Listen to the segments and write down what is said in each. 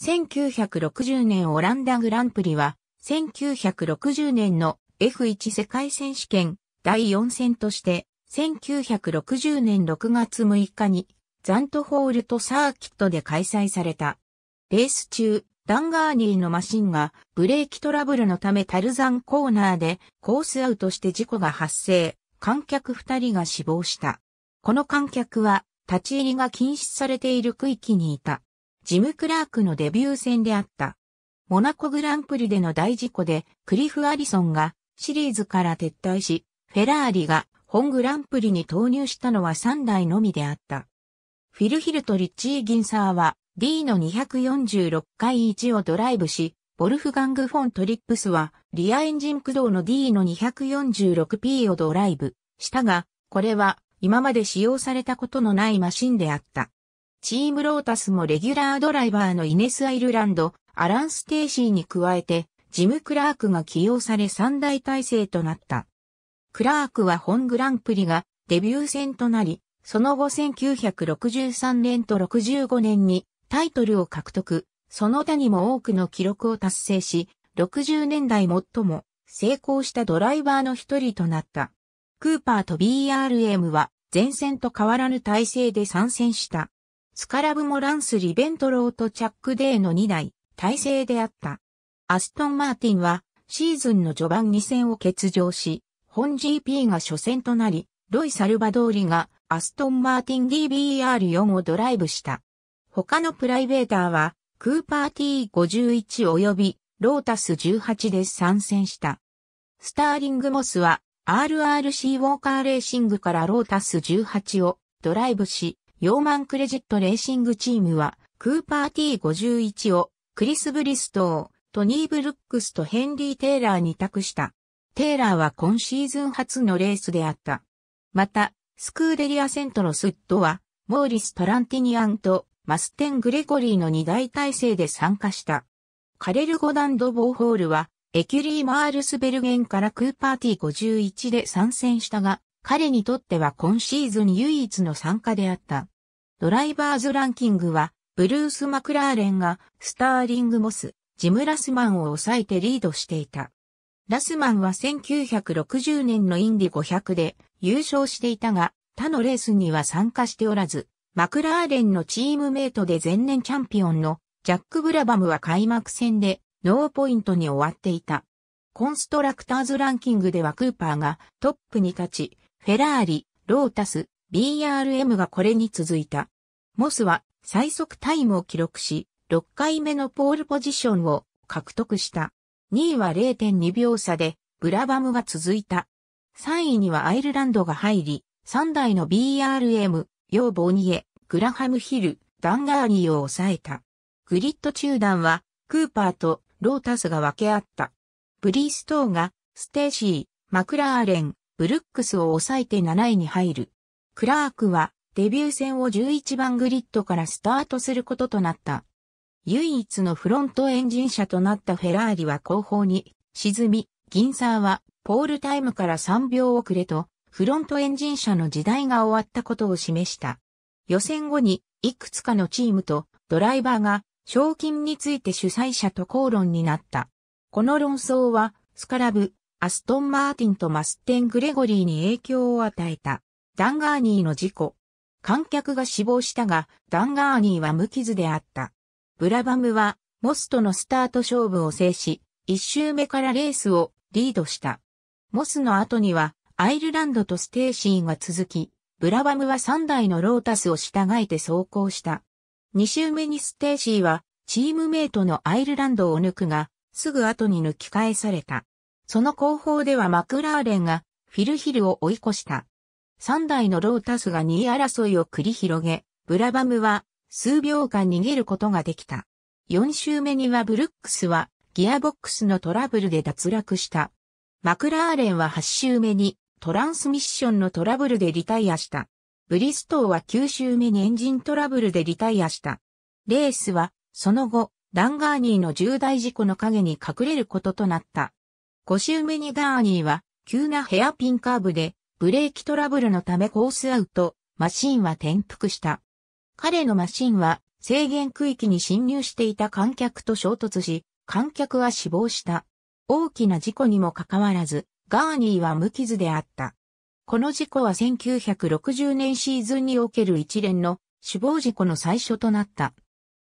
1960年オランダグランプリは、1960年の F1 世界選手権第4戦として、1960年6月6日に、ザントホールとサーキットで開催された。レース中、ダンガーニーのマシンがブレーキトラブルのためタルザンコーナーでコースアウトして事故が発生、観客2人が死亡した。この観客は立ち入りが禁止されている区域にいた。ジム・クラークのデビュー戦であった。モナコグランプリでの大事故でクリフ・アリソンがシリーズから撤退し、フェラーリが本グランプリに投入したのは3台のみであった。フィルヒルとリッチー・ギンサーは D の246回1をドライブし、ボルフガング・フォン・トリップスはリアエンジン駆動の D の 246P をドライブしたが、これは今まで使用されたことのないマシンであった。チームロータスもレギュラードライバーのイネス・アイルランド、アラン・ステーシーに加えて、ジム・クラークが起用され三大体制となった。クラークは本グランプリがデビュー戦となり、その後1963年と65年にタイトルを獲得、その他にも多くの記録を達成し、60年代最も成功したドライバーの一人となった。クーパーと BRM は前線と変わらぬ体制で参戦した。スカラブもランス・リベントローとチャック・デーの2台、体制であった。アストン・マーティンは、シーズンの序盤2戦を欠場し、本 GP が初戦となり、ロイ・サルバドーリがアストン・マーティン DBR4 をドライブした。他のプライベーターは、クーパー T51 及びロータス18で参戦した。スターリング・モスは RRC ウォーカーレーシングからロータス18をドライブし、ヨーマンクレジットレーシングチームは、クーパー T51 をクリス・ブリストー、トニー・ブルックスとヘンリー・テイラーに託した。テイラーは今シーズン初のレースであった。また、スクーデリア・セントロスットは、モーリス・トランティニアンとマステン・グレゴリーの二大体制で参加した。カレル・ゴダンド・ボーホールは、エキュリー・マールスベルゲンからクーパー T51 で参戦したが、彼にとっては今シーズン唯一の参加であった。ドライバーズランキングは、ブルース・マクラーレンがスターリング・モス、ジム・ラスマンを抑えてリードしていた。ラスマンは1960年のインディ500で優勝していたが、他のレースには参加しておらず、マクラーレンのチームメイトで前年チャンピオンのジャック・ブラバムは開幕戦でノーポイントに終わっていた。コンストラクターズランキングではクーパーがトップに立ち、フェラーリ、ロータス、BRM がこれに続いた。モスは最速タイムを記録し、6回目のポールポジションを獲得した。2位は0.2秒差で、ブラバムが続いた。3位にはアイルランドが入り、3台の BRM、ヨーボニエ、グラハムヒル、ダンガーニーを抑えた。グリッド中段は、クーパーとロータスが分け合った。ブリーストーが、ステーシー、マクラーレン、ブルックスを抑えて7位に入る。クラークはデビュー戦を11番グリッドからスタートすることとなった。唯一のフロントエンジン車となったフェラーリは後方に沈み、ギンサーはポールタイムから3秒遅れとフロントエンジン車の時代が終わったことを示した。予選後にいくつかのチームとドライバーが賞金について主催者と口論になった。この論争はスカラブ、アストン・マーティンとマステン・グレゴリーに影響を与えた。ダンガーニーの事故。観客が死亡したが、ダンガーニーは無傷であった。ブラバムは、モスとのスタート勝負を制し、一周目からレースをリードした。モスの後には、アイルランドとステーシーが続き、ブラバムは3台のロータスを従えて走行した。2周目にステーシーは、チームメイトのアイルランドを抜くが、すぐ後に抜き返された。その後方ではマクラーレンが、フィルヒルを追い越した。3台のロータスが2位争いを繰り広げ、ブラバムは数秒間逃げることができた。4周目にはブルックスはギアボックスのトラブルで脱落した。マクラーレンは8周目にトランスミッションのトラブルでリタイアした。ブリストーは9周目にエンジントラブルでリタイアした。レースはその後ランガーニーの重大事故の陰に隠れることとなった。5周目にガーニーは急なヘアピンカーブでブレーキトラブルのためコースアウト、マシンは転覆した。彼のマシンは制限区域に侵入していた観客と衝突し、観客は死亡した。大きな事故にもかかわらず、ガーニーは無傷であった。この事故は1960年シーズンにおける一連の死亡事故の最初となった。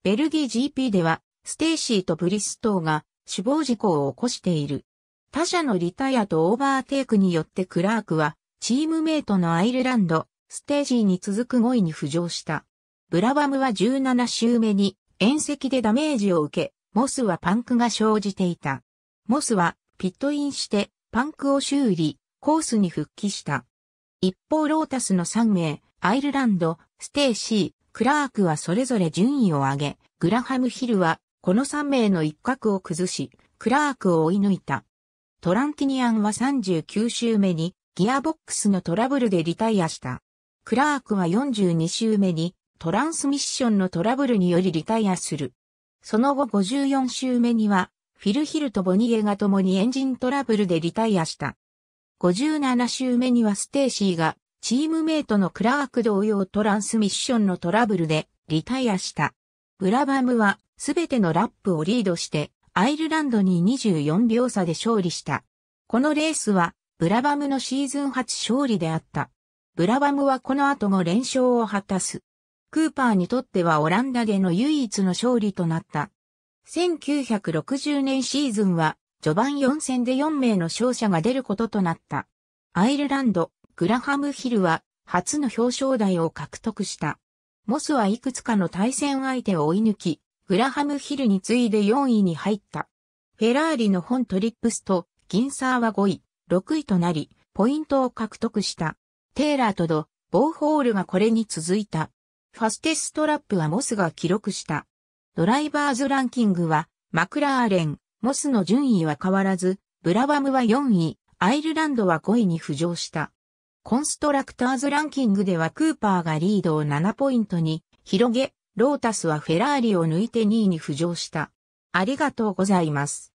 ベルギー GP では、ステイシーとブリストーが死亡事故を起こしている。他者のリタイアとオーバーテイクによってクラークはチームメイトのアイルランド、ステージーに続く5位に浮上した。ブラバムは17周目に、遠赤でダメージを受け、モスはパンクが生じていた。モスは、ピットインして、パンクを修理、コースに復帰した。一方ロータスの3名、アイルランド、ステーシー、クラークはそれぞれ順位を上げ、グラハムヒルは、この3名の一角を崩し、クラークを追い抜いた。トランティニアンは39周目に、ギアボックスのトラブルでリタイアした。クラークは42周目にトランスミッションのトラブルによりリタイアする。その後54周目にはフィルヒルとボニエが共にエンジントラブルでリタイアした。57周目にはステーシーがチームメイトのクラーク同様トランスミッションのトラブルでリタイアした。ブラバムはすべてのラップをリードしてアイルランドに24秒差で勝利した。このレースはブラバムのシーズン初勝利であった。ブラバムはこの後も連勝を果たす。クーパーにとってはオランダでの唯一の勝利となった。1960年シーズンは序盤4戦で4名の勝者が出ることとなった。アイルランド、グラハムヒルは初の表彰台を獲得した。モスはいくつかの対戦相手を追い抜き、グラハムヒルに次いで4位に入った。フェラーリの本トリップスと、ギンサーは5位、6位となり、ポイントを獲得した。テイラーとド、ボーホールがこれに続いた。ファステストラップはモスが記録した。ドライバーズランキングは、マクラーレン、モスの順位は変わらず、ブラバムは4位、アイルランドは5位に浮上した。コンストラクターズランキングではクーパーがリードを7ポイントに広げ、ロータスはフェラーリを抜いて2位に浮上した。ありがとうございます。